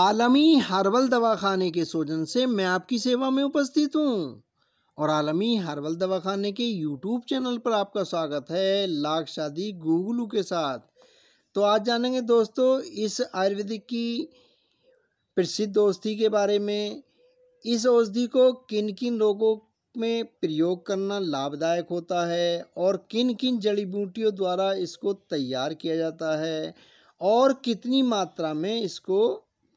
आलमी हर्बल दवाखाने के सोजन से मैं आपकी सेवा में उपस्थित हूँ और आलमी हर्बल दवाखाने के यूट्यूब चैनल पर आपका स्वागत है लाख शादी गूगलू के साथ तो आज जानेंगे दोस्तों इस आयुर्वेदिक की प्रसिद्ध औषधि के बारे में इस औषधि को किन किन रोगों में प्रयोग करना लाभदायक होता है और किन किन जड़ी बूटियों द्वारा इसको तैयार किया जाता है और कितनी मात्रा में इसको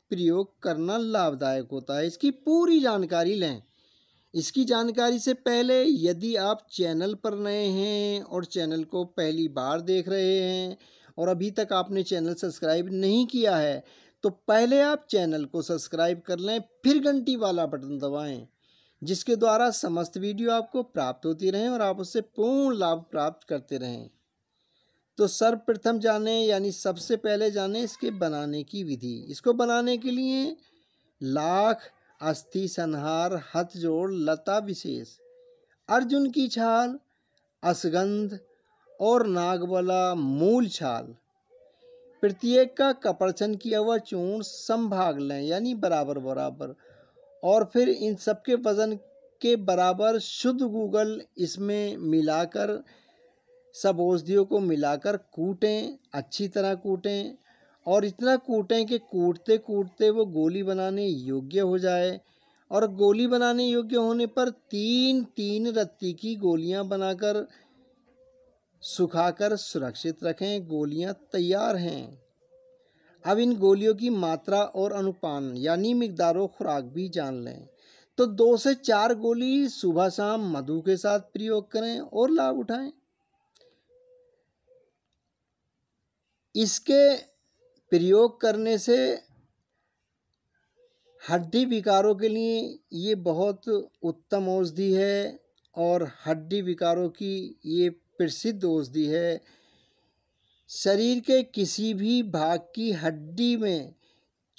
प्रयोग करना लाभदायक होता है इसकी पूरी जानकारी लें इसकी जानकारी से पहले यदि आप चैनल पर नए हैं और चैनल को पहली बार देख रहे हैं और अभी तक आपने चैनल सब्सक्राइब नहीं किया है तो पहले आप चैनल को सब्सक्राइब कर लें फिर घंटी वाला बटन दबाएं जिसके द्वारा समस्त वीडियो आपको प्राप्त होती रहें और आप उससे पूर्ण लाभ प्राप्त करते रहें तो सर्वप्रथम जाने यानी सबसे पहले जाने इसके बनाने की विधि इसको बनाने के लिए लाख अस्थि संहार हथ जोड़ लता विशेष अर्जुन की छाल असगंध और नागवला मूल छाल प्रत्येक का कपड़चन किया हुआ चूर्ण संभाग लें यानी बराबर बराबर और फिर इन सबके वजन के बराबर शुद्ध गूगल इसमें मिलाकर कर सब औषधियों को मिलाकर कूटें अच्छी तरह कूटें और इतना कूटें कि कूटते कूटते वो गोली बनाने योग्य हो जाए और गोली बनाने योग्य होने पर तीन तीन रत्ती की गोलियां बनाकर सुखाकर सुरक्षित रखें गोलियां तैयार हैं अब इन गोलियों की मात्रा और अनुपान यानी मकदार खुराक भी जान लें तो दो से चार गोली सुबह शाम मधु के साथ प्रयोग करें और लाभ उठाएं इसके प्रयोग करने से हड्डी विकारों के लिए ये बहुत उत्तम औषधि है और हड्डी विकारों की ये प्रसिद्ध औषधि है शरीर के किसी भी भाग की हड्डी में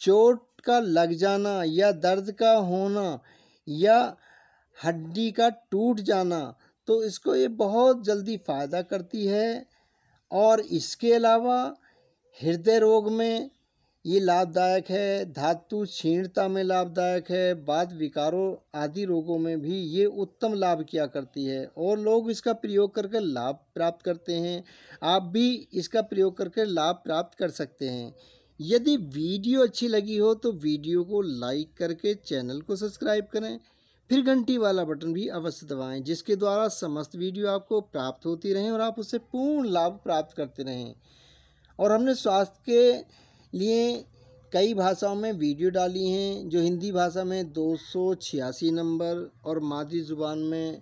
चोट का लग जाना या दर्द का होना या हड्डी का टूट जाना तो इसको ये बहुत जल्दी फ़ायदा करती है और इसके अलावा हृदय रोग में ये लाभदायक है धातु क्षीणता में लाभदायक है बाद विकारों आदि रोगों में भी ये उत्तम लाभ किया करती है और लोग इसका प्रयोग करके लाभ प्राप्त करते हैं आप भी इसका प्रयोग करके लाभ प्राप्त कर सकते हैं यदि वीडियो अच्छी लगी हो तो वीडियो को लाइक करके चैनल को सब्सक्राइब करें फिर घंटी वाला बटन भी अवश्य दबाएँ जिसके द्वारा समस्त वीडियो आपको प्राप्त होती रहें और आप उससे पूर्ण लाभ प्राप्त करते रहें और हमने स्वास्थ्य के लिए कई भाषाओं में वीडियो डाली हैं जो हिंदी भाषा में दो नंबर और मादरी ज़ुबान में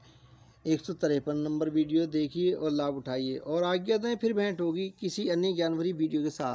एक सौ तिरपन नंबर वीडियो देखिए और लाभ उठाइए और आज्ञा दें फिर भेंट होगी किसी अन्य ज्ञान भरी वीडियो के साथ